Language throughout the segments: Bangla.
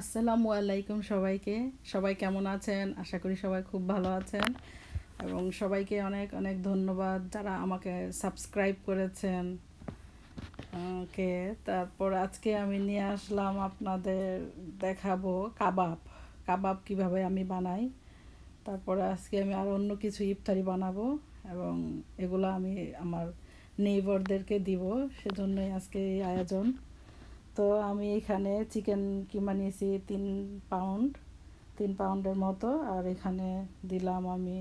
আসসালামু আলাইকুম সবাইকে সবাই কেমন আছেন আশা করি সবাই খুব ভালো আছেন এবং সবাইকে অনেক অনেক ধন্যবাদ যারা আমাকে সাবস্ক্রাইব করেছেন ওকে তারপর আজকে আমি নিয়ে আসলাম আপনাদের দেখাবো কাবাব কাবাব কিভাবে আমি বানাই তারপরে আজকে আমি আর অন্য কিছু ইফতারি বানাবো এবং এগুলো আমি আমার নেইবারদেরকে দিব সেজন্যই আজকে এই আয়োজন তো আমি এখানে চিকেন কিমা নিয়েছি তিন পাউন্ড তিন পাউন্ডের মতো আর এখানে দিলাম আমি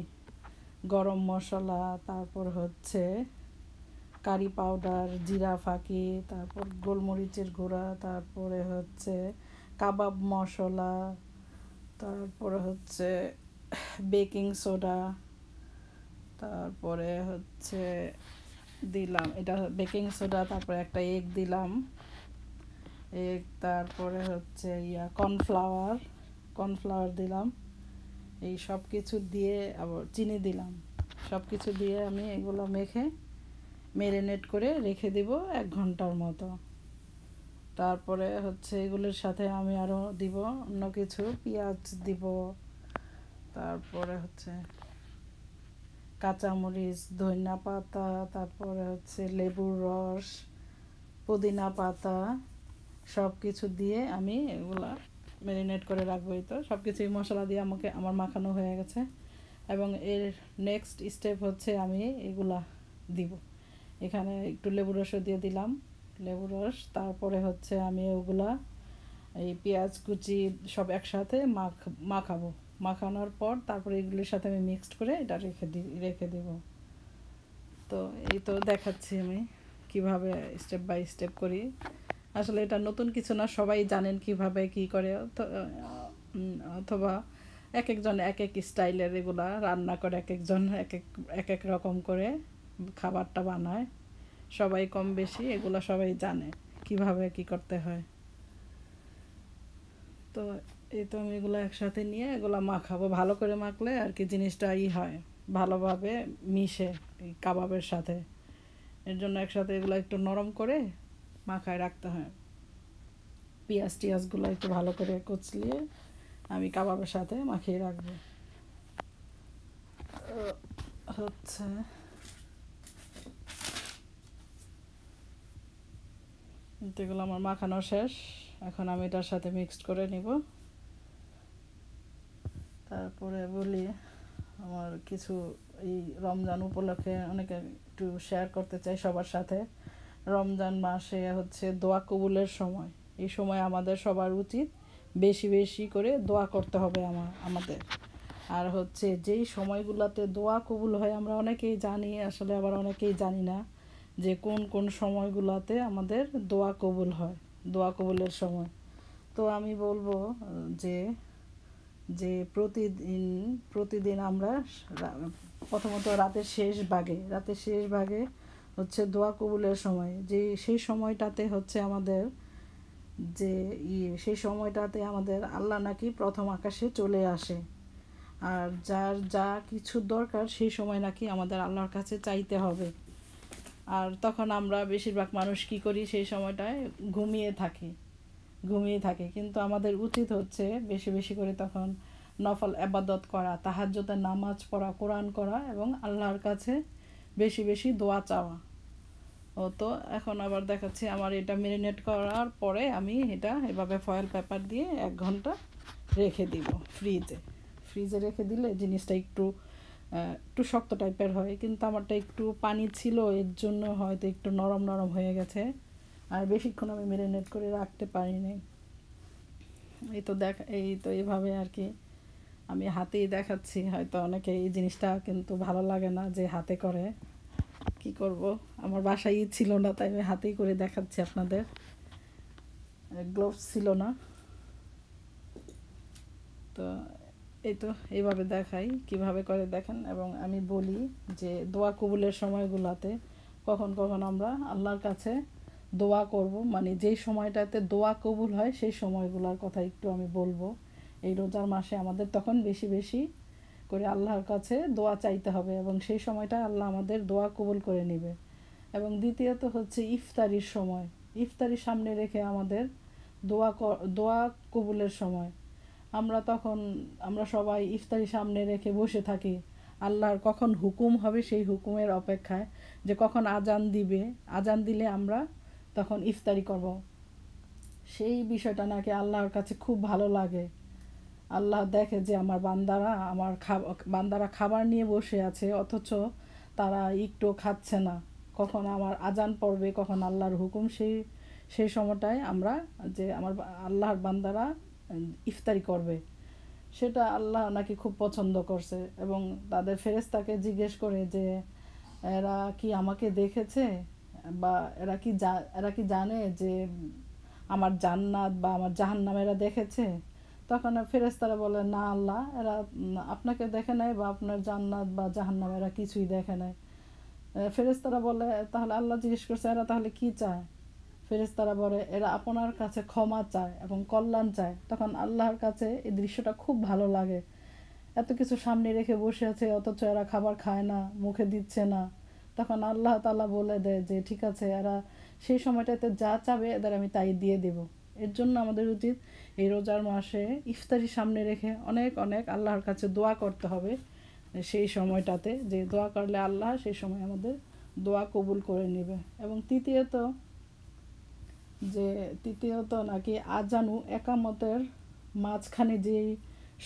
গরম মশলা তারপর হচ্ছে কারি পাউডার জিরা ফাঁকি তারপর গোলমরিচের গুঁড়া তারপরে হচ্ছে কাবাব মশলা তারপরে হচ্ছে বেকিং সোডা তারপরে হচ্ছে দিলাম এটা বেকিং সোডা তারপরে একটা এগ দিলাম এক তারপরে হচ্ছে ইয়া কর্নফ্লাওয়ার কর্নফ্লাওয়ার দিলাম এই সব কিছু দিয়ে আবার চিনি দিলাম সব কিছু দিয়ে আমি এগুলো মেখে মেরিনেট করে রেখে দিব এক ঘন্টার মতো তারপরে হচ্ছে এগুলোর সাথে আমি আরও দিব অন্য কিছু পেঁয়াজ দিব তারপরে হচ্ছে কাঁচামরিচ ধনিয়া পাতা তারপরে হচ্ছে লেবুর রস পুদিনা পাতা সব কিছু দিয়ে আমি এগুলা ম্যারিনেট করে রাখবো তো সব কিছুই মশলা দিয়ে আমাকে আমার মাখানো হয়ে গেছে এবং এর নেক্সট স্টেপ হচ্ছে আমি এগুলা দিব এখানে একটু লেবু রসও দিয়ে দিলাম লেবু রস তারপরে হচ্ছে আমি ওগুলা এই পেঁয়াজ কুচি সব একসাথে মাখ মাখাবো মাখানোর পর তারপরে এগুলির সাথে আমি মিক্সড করে এটা রেখে দি রেখে দেব তো এই তো দেখাচ্ছি আমি কিভাবে স্টেপ বাই স্টেপ করি আসলে এটা নতুন কিছু না সবাই জানেন কিভাবে কি করে অথবা এক একজন এক এক স্টাইলের এগুলা রান্না করে এক একজন এক এক এক এক রকম করে খাবারটা বানায় সবাই কম বেশি এগুলো সবাই জানে কিভাবে কি করতে হয় তো এই তো আমি এগুলো একসাথে নিয়ে এগুলো মাখাবো ভালো করে মাখলে আর কি জিনিসটা ই হয় ভালোভাবে মিশে কাবাবের সাথে এর জন্য একসাথে এগুলো একটু নরম করে মাখায় রাখতে হয় পেঁয়াজ টিয়াজগুলো একটু ভালো করে কচলিয়ে আমি কাবাবের সাথে মাখিয়ে রাখবো হচ্ছে এগুলো আমার মাখানো শেষ এখন আমি এটার সাথে মিক্সড করে নিব তারপরে বলি আমার কিছু এই রমজান উপলক্ষে অনেকে একটু শেয়ার করতে চাই সবার সাথে রমজান মাসে হচ্ছে দোয়া কবুলের সময় এই সময় আমাদের সবার উচিত বেশি বেশি করে দোয়া করতে হবে আমার আমাদের আর হচ্ছে যেই সময়গুলোতে দোয়া কবুল হয় আমরা অনেকেই জানি আসলে আবার অনেকেই জানি না যে কোন কোন সময়গুলোতে আমাদের দোয়া কবুল হয় দোয়া কবুলের সময় তো আমি বলবো যে যে প্রতিদিন প্রতিদিন আমরা প্রথমত রাতের শেষ ভাগে রাতের শেষ ভাগে হচ্ছে দোয়া কবুলের সময় যে সেই সময়টাতে হচ্ছে আমাদের যে ইয়ে সেই সময়টাতে আমাদের আল্লাহ নাকি প্রথম আকাশে চলে আসে আর যার যা কিছু দরকার সেই সময় নাকি আমাদের আল্লাহর কাছে চাইতে হবে আর তখন আমরা বেশিরভাগ মানুষ কি করি সেই সময়টায় ঘুমিয়ে থাকি ঘুমিয়ে থাকে কিন্তু আমাদের উচিত হচ্ছে বেশি বেশি করে তখন নফল আবাদত করা তাহাজ্যতে নামাজ পড়া কোরআন করা এবং আল্লাহর কাছে বেশি বেশি দোয়া চাওয়া ও তো এখন আবার দেখাচ্ছি আমার এটা মেরিনেট করার পরে আমি এটা এভাবে ফয়েল পেপার দিয়ে এক ঘন্টা রেখে দিব ফ্রিজে ফ্রিজে রেখে দিলে জিনিসটা একটু একটু শক্ত টাইপের হয় কিন্তু আমারটা একটু পানি ছিল এর জন্য হয়তো একটু নরম নরম হয়ে গেছে আর বেশিক্ষণ আমি মেরিনেট করে রাখতে পারি নাই এই তো দেখ এই তো এভাবে আর কি আমি হাতেই দেখাচ্ছি হয়তো অনেকে এই জিনিসটা কিন্তু ভালো লাগে না যে হাতে করে কি করব আমার বাসায় ছিল না তাই আমি হাতেই করে দেখাচ্ছি আপনাদের গ্লোভস ছিল না তো এই তো এইভাবে দেখাই কিভাবে করে দেখেন এবং আমি বলি যে দোয়া কবুলের সময়গুলোতে কখন কখন আমরা আল্লাহর কাছে দোয়া করব মানে যেই সময়টাতে দোয়া কবুল হয় সেই সময়গুলোর কথা একটু আমি বলবো এই রোজার মাসে আমাদের তখন বেশি বেশি করে আল্লাহর কাছে দোয়া চাইতে হবে এবং সেই সময়টা আল্লাহ আমাদের দোয়া কবুল করে নেবে এবং দ্বিতীয়ত হচ্ছে ইফতারির সময় ইফতারি সামনে রেখে আমাদের দোয়া দোয়া কবুলের সময় আমরা তখন আমরা সবাই ইফতারি সামনে রেখে বসে থাকি আল্লাহর কখন হুকুম হবে সেই হুকুমের অপেক্ষায় যে কখন আজান দিবে আজান দিলে আমরা তখন ইফতারি করব সেই বিষয়টা নাকি আল্লাহর কাছে খুব ভালো লাগে আল্লাহ দেখে যে আমার বান্দারা আমার বান্দারা খাবার নিয়ে বসে আছে অথচ তারা একটু খাচ্ছে না কখন আমার আজান পড়বে কখন আল্লাহর হুকুম সেই সেই সময়টায় আমরা যে আমার আল্লাহর বান্দারা ইফতারি করবে সেটা আল্লাহ নাকি খুব পছন্দ করছে এবং তাদের ফেরেস্তাকে জিজ্ঞেস করে যে এরা কি আমাকে দেখেছে বা এরা কি এরা কি জানে যে আমার জান্নাত বা আমার জাহান্নাম এরা দেখেছে তখন ফেরেস্তারা বলে না আল্লাহ এরা আপনাকে দেখে নেয় বা আপনার জান্নাত বা জাহান্নাম এরা কিছুই দেখে নেয় ফেরেস্তারা বলে তাহলে আল্লাহ জিজ্ঞেস করছে এরা তাহলে কি চায় ফেরেস্তারা বলে এরা আপনার কাছে ক্ষমা চায় এবং কল্যাণ চায় তখন আল্লাহর কাছে এই দৃশ্যটা খুব ভালো লাগে এত কিছু সামনে রেখে বসে আছে অথচ এরা খাবার খায় না মুখে দিচ্ছে না তখন আল্লাহ তালা বলে দেয় যে ঠিক আছে এরা সেই সময়টাতে যা চাবে এদের আমি তাই দিয়ে দেবো এর জন্য আমাদের উচিত এই রোজার মাসে ইফতারি সামনে রেখে অনেক অনেক আল্লাহর কাছে দোয়া করতে হবে সেই সময়টাতে যে দোয়া করলে আল্লাহ সেই সময় আমাদের দোয়া কবুল করে নেবে এবং তৃতীয়ত যে তৃতীয়ত নাকি আজানু একামতের মাঝখানে যেই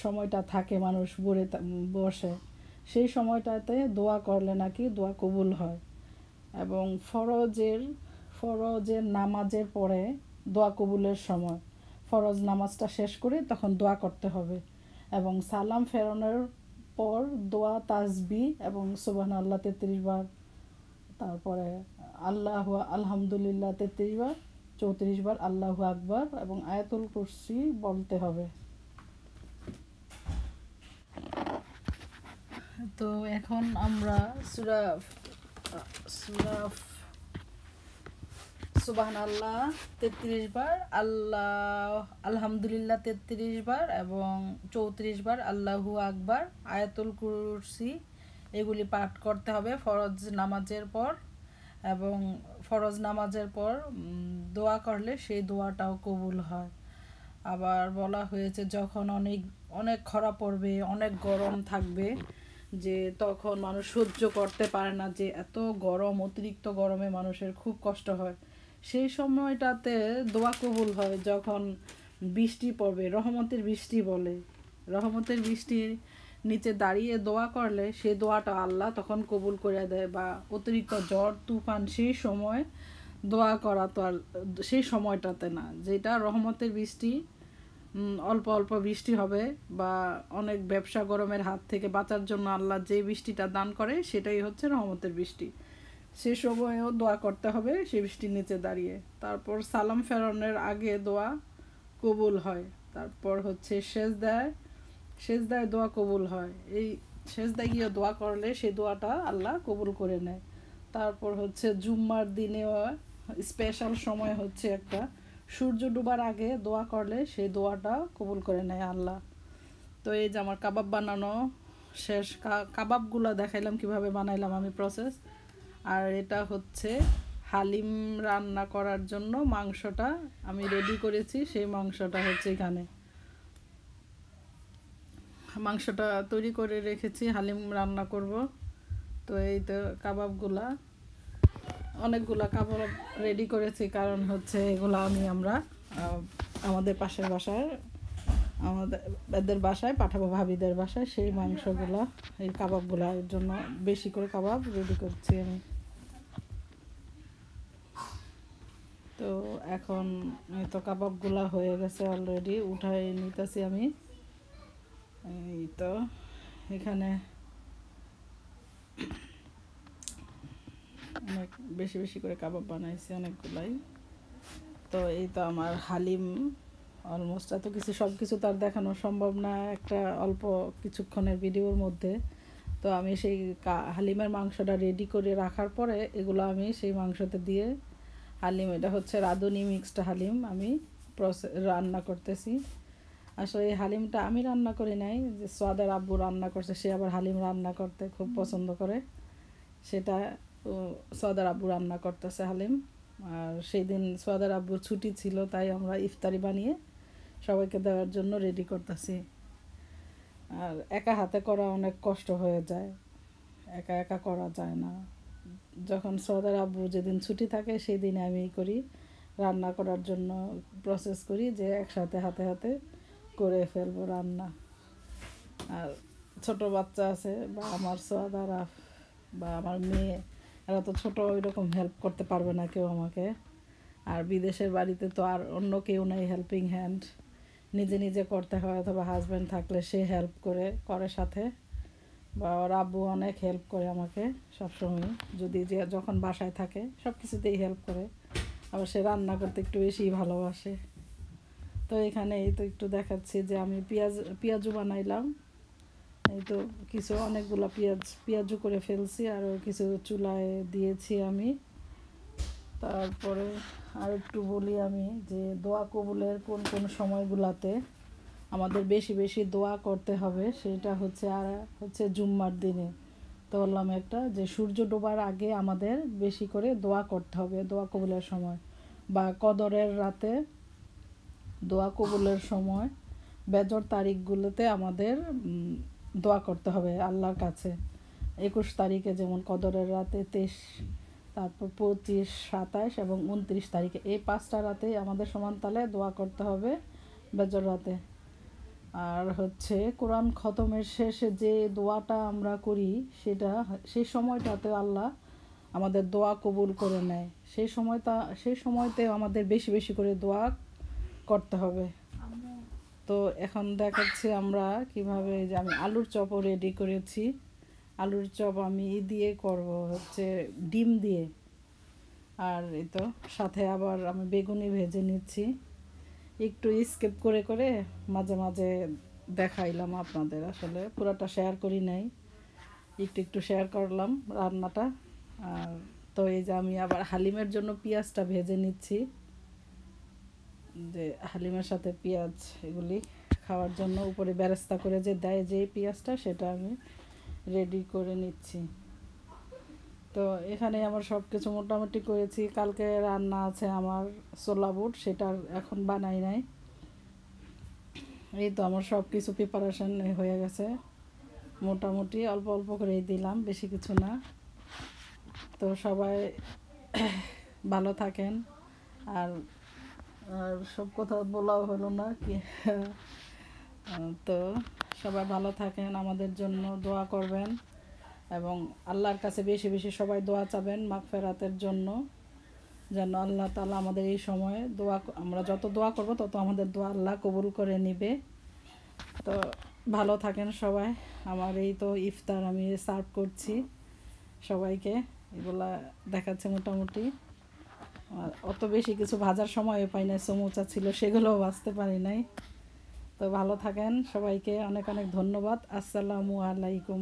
সময়টা থাকে মানুষ বরে বসে সেই সময়টাতে দোয়া করলে নাকি দোয়া কবুল হয় এবং ফরজের ফরজের নামাজের পরে দোয়া কবুলের সময় ফরজ নামাজটা শেষ করে তখন দোয়া করতে হবে এবং সালাম ফেরানোর পর দোয়া তাজবি এবং সুবাহ আল্লাহ তেত্রিশ বার তারপরে আল্লাহ আলহামদুলিল্লাহ তেত্রিশ বার চৌত্রিশ বার আল্লাহ আকবর এবং আয়াতুল কুরসি বলতে হবে তো এখন আমরা সুরা সুরা সুবাহান আল্লাহ তেত্রিশ বার আল্লাহ আলহামদুলিল্লাহ তেত্রিশ বার এবং চৌত্রিশ বার আল্লাহু আকবার আয়াতুল কুরসি এগুলি পাঠ করতে হবে ফরজ নামাজের পর এবং ফরজ নামাজের পর দোয়া করলে সেই দোয়াটাও কবুল হয় আবার বলা হয়েছে যখন অনেক অনেক খরা পড়বে অনেক গরম থাকবে যে তখন মানুষ সহ্য করতে পারে না যে এত গরম অতিরিক্ত গরমে মানুষের খুব কষ্ট হয় সেই সময়টাতে দোয়া কবুল হয় যখন বৃষ্টি পড়বে রহমতের বৃষ্টি বলে রহমতের বৃষ্টির নিচে দাঁড়িয়ে দোয়া করলে সে দোয়াটা আল্লাহ তখন কবুল করে দেয় বা অতিরিক্ত জ্বর তুফান সেই সময় দোয়া করা তো আর সেই সময়টাতে না যেটা রহমতের বৃষ্টি অল্প অল্প বৃষ্টি হবে বা অনেক ব্যবসা গরমের হাত থেকে বাঁচার জন্য আল্লাহ যে বৃষ্টিটা দান করে সেটাই হচ্ছে রহমতের বৃষ্টি সে সময়েও দোয়া করতে হবে সে বৃষ্টির নিচে দাঁড়িয়ে তারপর সালাম ফেরানোর আগে দোয়া কবুল হয় তারপর হচ্ছে শেষ দেয় শেষ দেয় দোয়া কবুল হয় এই শেষ দেয় গিয়ে দোয়া করলে সে দোয়াটা আল্লাহ কবুল করে নেয় তারপর হচ্ছে জুম্মার দিনেও স্পেশাল সময় হচ্ছে একটা সূর্য ডুবার আগে দোয়া করলে সেই দোয়াটা কবুল করে নেয় আল্লাহ তো এই যে আমার কাবাব বানানো শেষ কাবাবগুলো দেখাইলাম কিভাবে বানাইলাম আমি প্রসেস আর এটা হচ্ছে হালিম রান্না করার জন্য মাংসটা আমি রেডি করেছি সেই মাংসটা হচ্ছে এখানে মাংসটা তৈরি করে রেখেছি হালিম রান্না করব তো এই তো কাবাবগুলা অনেকগুলা কাবাব রেডি করেছি কারণ হচ্ছে এগুলো আমি আমরা আমাদের পাশের বাসায় আমাদের এদের বাসায় পাঠাবো ভাবিদের বাসায় সেই মাংসগুলো এই কাবাবগুলা এর জন্য বেশি করে কাবাব রেডি করছি আমি তো এখন তো কাবাবগুলা হয়ে গেছে অলরেডি উঠাই নিতেছি আমি এই তো এখানে অনেক বেশি বেশি করে কাবাব বানাইছি অনেকগুলাই তো এই তো আমার হালিম অলমোস্ট এত কিছু সব কিছু তার দেখানো সম্ভব না একটা অল্প কিছুক্ষণের ভিডিওর মধ্যে তো আমি সেই হালিমের মাংসটা রেডি করে রাখার পরে এগুলো আমি সেই মাংসতে দিয়ে হালিম এটা হচ্ছে রাঁধুনি মিক্সড হালিম আমি প্রসেস রান্না করতেছি আসলে এই হালিমটা আমি রান্না করি নাই যে সোয়াদের আব্বু রান্না করছে সে আবার হালিম রান্না করতে খুব পছন্দ করে সেটা সোয়াদের আব্বু রান্না করতেছে হালিম আর সেই দিন সোয়াদের আব্বুর ছুটি ছিল তাই আমরা ইফতারি বানিয়ে সবাইকে দেওয়ার জন্য রেডি করতেছি আর একা হাতে করা অনেক কষ্ট হয়ে যায় একা একা করা যায় না যখন সৌদার আব্বু যেদিন ছুটি থাকে সেই দিনে আমি করি রান্না করার জন্য প্রসেস করি যে একসাথে হাতে হাতে করে ফেলবো রান্না আর ছোট বাচ্চা আছে বা আমার সদার বা আমার মেয়ে এরা তো ছোটো ওইরকম হেল্প করতে পারবে না কেউ আমাকে আর বিদেশের বাড়িতে তো আর অন্য কেউ নেই হেল্পিং হ্যান্ড নিজে নিজে করতে হয় অথবা হাজব্যান্ড থাকলে সে হেল্প করে করে সাথে বা ওর আব্বু অনেক হেল্প করে আমাকে সবসময় যদি যে যখন বাসায় থাকে সব কিছুতেই হেল্প করে আবার সে রান্না করতে একটু বেশিই ভালোবাসে তো এখানে এই তো একটু দেখাচ্ছি যে আমি পেঁয়াজ পেঁয়াজু বানাইলাম এই তো কিছু অনেকগুলো পেঁয়াজ পেঁয়াজু করে ফেলছি আরও কিছু চুলায় দিয়েছি আমি তারপরে আর একটু বলি আমি যে দোয়া কবুলের কোন কোন সময়গুলাতে আমাদের বেশি বেশি দোয়া করতে হবে সেটা হচ্ছে আর হচ্ছে জুম্মার দিনে তো বললাম একটা যে সূর্য ডোবার আগে আমাদের বেশি করে দোয়া করতে হবে দোয়া কবুলের সময় বা কদরের রাতে দোয়া কবুলের সময় বেজর তারিখগুলোতে আমাদের দোয়া করতে হবে আল্লাহর কাছে একুশ তারিখে যেমন কদরের রাতে তেইশ তারপর পঁচিশ সাতাশ এবং উনত্রিশ তারিখে এই পাঁচটা রাতে আমাদের সমান তালে দোয়া করতে হবে বেজর রাতে আর হচ্ছে কোরআন খতমের শেষে যে দোয়াটা আমরা করি সেটা সেই সময়টাতে আল্লাহ আমাদের দোয়া কবুল করে নেয় সেই সময়টা সেই সময়তে আমাদের বেশি বেশি করে দোয়া করতে হবে তো এখন দেখাচ্ছি আমরা কিভাবে যে আমি আলুর চপও রেডি করেছি আলুর চপ আমি ই দিয়ে করব হচ্ছে ডিম দিয়ে আর এই তো সাথে আবার আমি বেগুনি ভেজে নিচ্ছি একটু স্কেপ করে করে মাঝে মাঝে দেখাইলাম আপনাদের আসলে পুরোটা শেয়ার করি নাই একটু একটু শেয়ার করলাম রান্নাটা আর তো এই যে আমি আবার হালিমের জন্য পেঁয়াজটা ভেজে নিচ্ছি যে হালিমের সাথে পেঁয়াজ এগুলি খাওয়ার জন্য উপরে ব্যবস্থা করে যে দেয় যে পেঁয়াজটা সেটা আমি রেডি করে নিচ্ছি তো এখানে আমার সব কিছু মোটামুটি করেছি কালকে রান্না আছে আমার ছোলা বুট সেটা এখন বানাই নাই এই তো আমার সব কিছু প্রিপারেশান হয়ে গেছে মোটামুটি অল্প অল্প করেই দিলাম বেশি কিছু না তো সবাই ভালো থাকেন আর আর সব কথা বলাও হলো না কি তো সবাই ভালো থাকেন আমাদের জন্য দোয়া করবেন এবং আল্লাহর কাছে বেশি বেশি সবাই দোয়া চাবেন মাগফেরাতের জন্য যেন আল্লাহ তালা আমাদের এই সময়ে দোয়া আমরা যত দোয়া করব তত আমাদের দোয়া আল্লাহ কবুল করে নিবে তো ভালো থাকেন সবাই আমার এই তো ইফতার আমি সার্ভ করছি সবাইকে এগুলা দেখাচ্ছে মোটামুটি আর অত বেশি কিছু ভাজার সময় পাই নাই সমুচা ছিল সেগুলোও বাঁচতে পারি নাই তো ভালো থাকেন সবাইকে অনেক অনেক ধন্যবাদ আসসালামু আলাইকুম